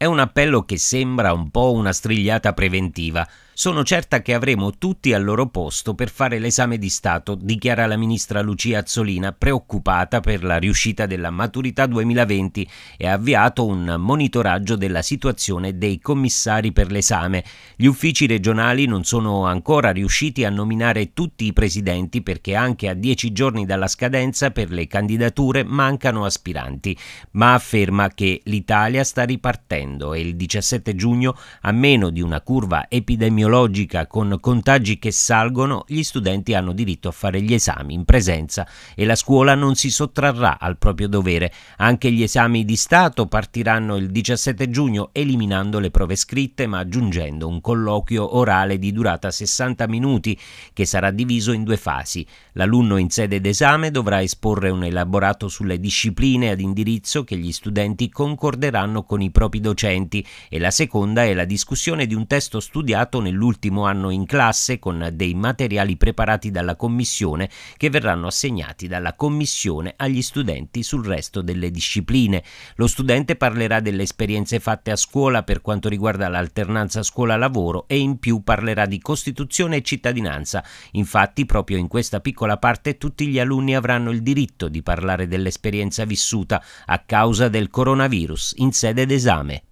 È un appello che sembra un po' una strigliata preventiva. Sono certa che avremo tutti al loro posto per fare l'esame di Stato, dichiara la ministra Lucia Azzolina, preoccupata per la riuscita della maturità 2020 e ha avviato un monitoraggio della situazione dei commissari per l'esame. Gli uffici regionali non sono ancora riusciti a nominare tutti i presidenti perché anche a dieci giorni dalla scadenza per le candidature mancano aspiranti, ma afferma che l'Italia sta ripartendo crescendo e il 17 giugno, a meno di una curva epidemiologica con contagi che salgono, gli studenti hanno diritto a fare gli esami in presenza e la scuola non si sottrarrà al proprio dovere. Anche gli esami di Stato partiranno il 17 giugno eliminando le prove scritte ma aggiungendo un colloquio orale di durata 60 minuti che sarà diviso in due fasi. L'alunno in sede d'esame dovrà esporre un elaborato sulle discipline ad indirizzo che gli studenti concorderanno con i propri docenti docenti e la seconda è la discussione di un testo studiato nell'ultimo anno in classe con dei materiali preparati dalla commissione che verranno assegnati dalla commissione agli studenti sul resto delle discipline. Lo studente parlerà delle esperienze fatte a scuola per quanto riguarda l'alternanza scuola-lavoro e in più parlerà di Costituzione e cittadinanza. Infatti proprio in questa piccola parte tutti gli alunni avranno il diritto di parlare dell'esperienza vissuta a causa del coronavirus in sede d'esame.